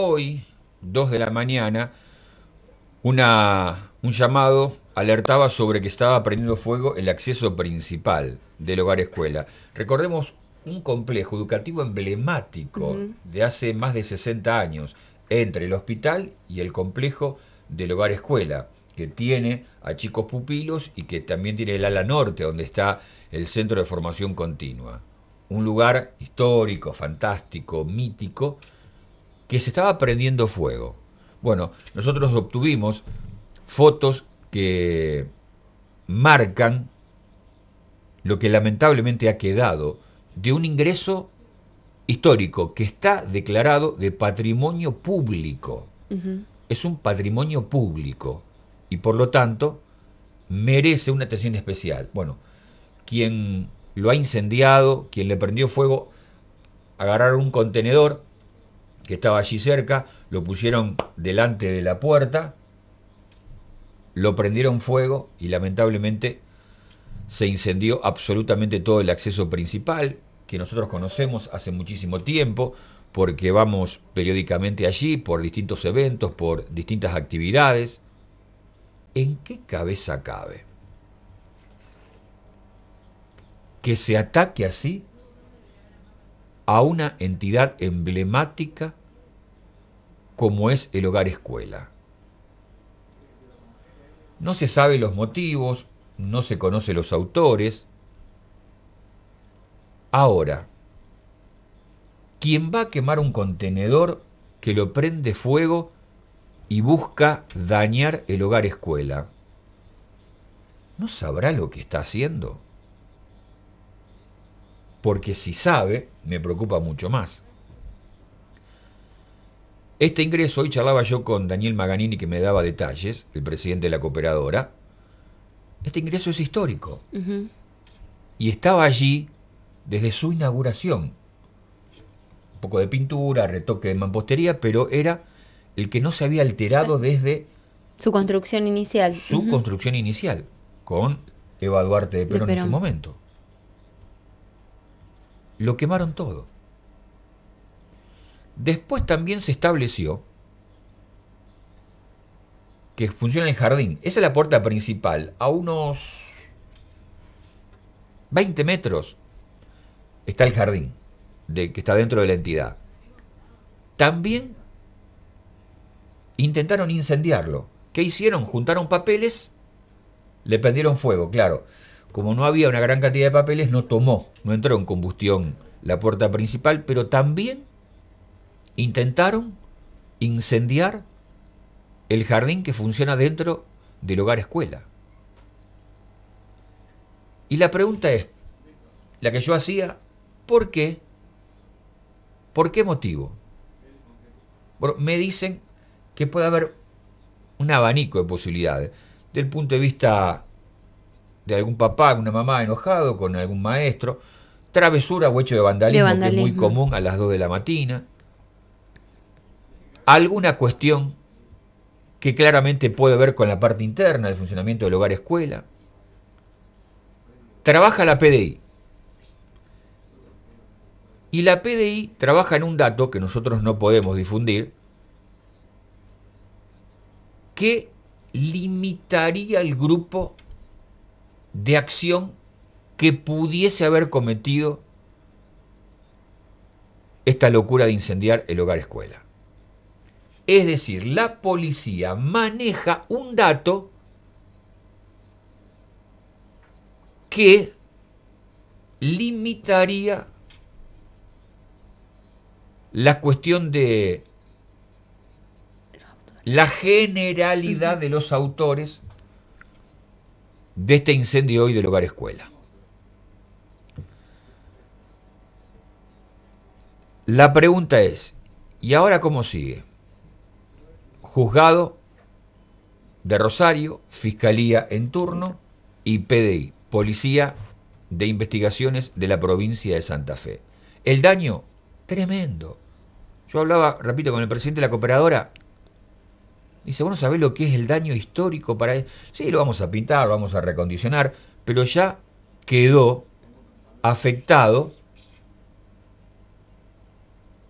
hoy, 2 de la mañana, un llamado alertaba sobre que estaba prendiendo fuego el acceso principal del hogar escuela. Recordemos un complejo educativo emblemático de hace más de 60 años entre el hospital y el complejo del hogar escuela, que tiene a chicos pupilos y que también tiene el ala norte, donde está el centro de formación continua. Un lugar histórico, fantástico, mítico, que se estaba prendiendo fuego. Bueno, nosotros obtuvimos fotos que marcan lo que lamentablemente ha quedado de un ingreso histórico que está declarado de patrimonio público. Es un patrimonio público y por lo tanto merece una atención especial. Bueno, quien lo ha incendiado, quien le prendió fuego, agarraron un contenedor, que estaba allí cerca, lo pusieron delante de la puerta, lo prendieron fuego y lamentablemente se incendió absolutamente todo el acceso principal que nosotros conocemos hace muchísimo tiempo, porque vamos periódicamente allí por distintos eventos, por distintas actividades. ¿En qué cabeza cabe? Que se ataque así a una entidad emblemática como es el hogar escuela. No se sabe los motivos, no se conoce los autores. Ahora, quien va a quemar un contenedor que lo prende fuego y busca dañar el hogar escuela, ¿no sabrá lo que está haciendo? Porque si sabe, me preocupa mucho más. Este ingreso, hoy charlaba yo con Daniel Maganini que me daba detalles, el presidente de la cooperadora, este ingreso es histórico. Y estaba allí desde su inauguración. Un poco de pintura, retoque de mampostería, pero era el que no se había alterado desde... Su construcción inicial. Su construcción inicial, con Eva Duarte de Perón en su momento. Lo quemaron todo. Después también se estableció que funciona el jardín. Esa es la puerta principal. A unos 20 metros está el jardín de, que está dentro de la entidad. También intentaron incendiarlo. ¿Qué hicieron? Juntaron papeles, le prendieron fuego, claro. Como no había una gran cantidad de papeles, no tomó, no entró en combustión la puerta principal, pero también intentaron incendiar el jardín que funciona dentro del hogar escuela. Y la pregunta es, la que yo hacía, ¿por qué? ¿Por qué motivo? Bueno, me dicen que puede haber un abanico de posibilidades. Del punto de vista de algún papá, una mamá enojado con algún maestro, travesura o hecho de vandalismo, que es muy común a las 2 de la mañana alguna cuestión que claramente puede ver con la parte interna del funcionamiento del hogar-escuela. Trabaja la PDI. Y la PDI trabaja en un dato que nosotros no podemos difundir, que limitaría el grupo de acción que pudiese haber cometido esta locura de incendiar el hogar-escuela. Es decir, la policía maneja un dato que limitaría la cuestión de la generalidad de los autores de este incendio hoy del hogar escuela. La pregunta es, ¿y ahora cómo sigue? juzgado de Rosario, Fiscalía en turno y PDI, Policía de Investigaciones de la provincia de Santa Fe. El daño, tremendo. Yo hablaba, repito, con el presidente de la cooperadora. Dice, bueno, ¿sabés lo que es el daño histórico para él? Sí, lo vamos a pintar, lo vamos a recondicionar, pero ya quedó afectado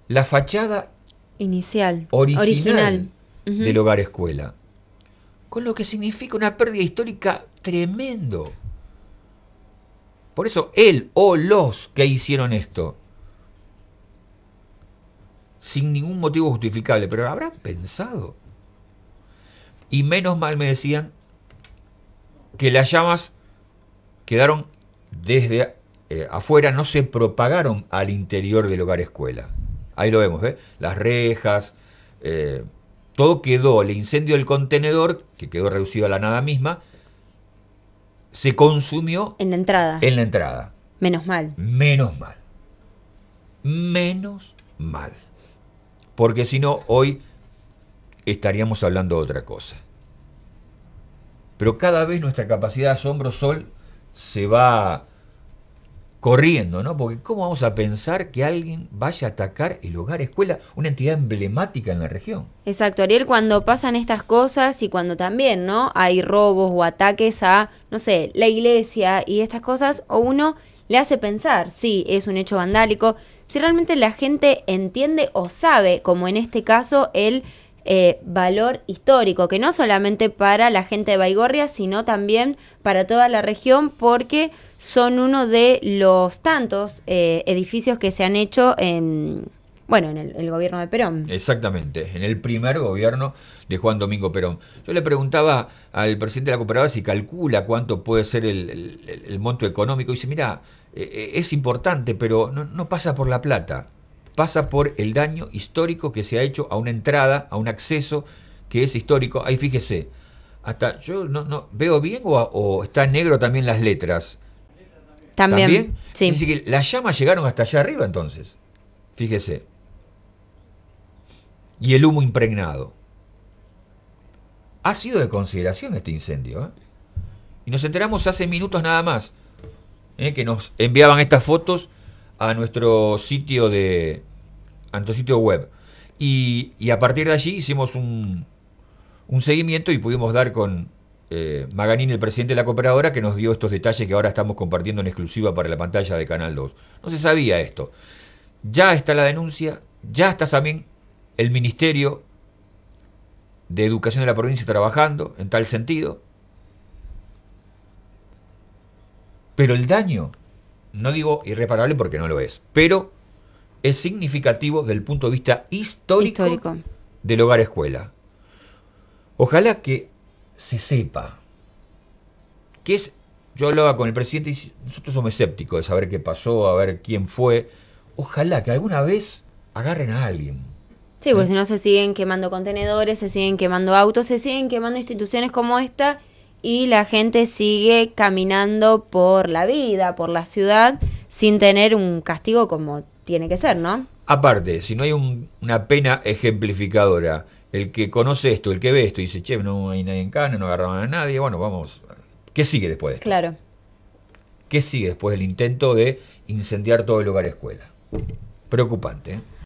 la fachada inicial, original del hogar-escuela. Con lo que significa una pérdida histórica tremendo. Por eso él o los que hicieron esto, sin ningún motivo justificable, pero habrán pensado. Y menos mal me decían que las llamas quedaron desde eh, afuera, no se propagaron al interior del hogar escuela. Ahí lo vemos, ¿eh? las rejas, eh, todo quedó, el incendio del contenedor, que quedó reducido a la nada misma, se consumió... En la entrada. En la entrada. Menos mal. Menos mal. Menos mal. Porque si no, hoy estaríamos hablando de otra cosa. Pero cada vez nuestra capacidad de asombro sol se va corriendo, ¿no? Porque ¿cómo vamos a pensar que alguien vaya a atacar el hogar escuela, una entidad emblemática en la región? Exacto, Ariel, cuando pasan estas cosas y cuando también, ¿no? Hay robos o ataques a, no sé, la iglesia y estas cosas, o uno le hace pensar si sí, es un hecho vandálico, si realmente la gente entiende o sabe, como en este caso, el eh, valor histórico, que no solamente para la gente de Baigorria, sino también para toda la región, porque son uno de los tantos eh, edificios que se han hecho en, bueno, en el, gobierno de Perón. Exactamente, en el primer gobierno de Juan Domingo Perón. Yo le preguntaba al presidente de la cooperativa si calcula cuánto puede ser el, monto económico, y dice, mira, eh, es importante, pero no pasa por la plata pasa por el daño histórico que se ha hecho a una entrada, a un acceso que es histórico. Ahí fíjese, hasta yo no, veo bien o, está negro también las letras. También. ¿También? Sí. que las llamas llegaron hasta allá arriba entonces. Fíjese. Y el humo impregnado. Ha sido de consideración este incendio. ¿eh? Y nos enteramos hace minutos nada más ¿eh? que nos enviaban estas fotos a nuestro sitio de a nuestro sitio web. Y, a partir de allí hicimos un, seguimiento y pudimos dar con eh, Maganín, el presidente de la cooperadora, que nos dio estos detalles que ahora estamos compartiendo en exclusiva para la pantalla de Canal 2. No se sabía esto. Ya está la denuncia, ya está también el Ministerio de Educación de la provincia trabajando en tal sentido. Pero el daño no digo irreparable porque no lo es, pero es significativo desde el punto de vista histórico, del hogar-escuela. Ojalá que se sepa que es. Yo hablaba con el presidente y nosotros somos escépticos de saber qué pasó, a ver quién fue. Ojalá que alguna vez agarren a alguien. Sí, porque ¿Eh? si no se siguen quemando contenedores, se siguen quemando autos, se siguen quemando instituciones como esta y la gente sigue caminando por la vida, por la ciudad, sin tener un castigo como tiene que ser, ¿no? Aparte, si no hay una pena ejemplificadora, el que conoce esto, el que ve esto, y dice, che, no hay nadie en cana, no agarraban a nadie, bueno, vamos, ¿qué sigue después de esto? Claro. ¿Qué sigue después del intento de incendiar todo el hogar escuela? Preocupante. ¿eh?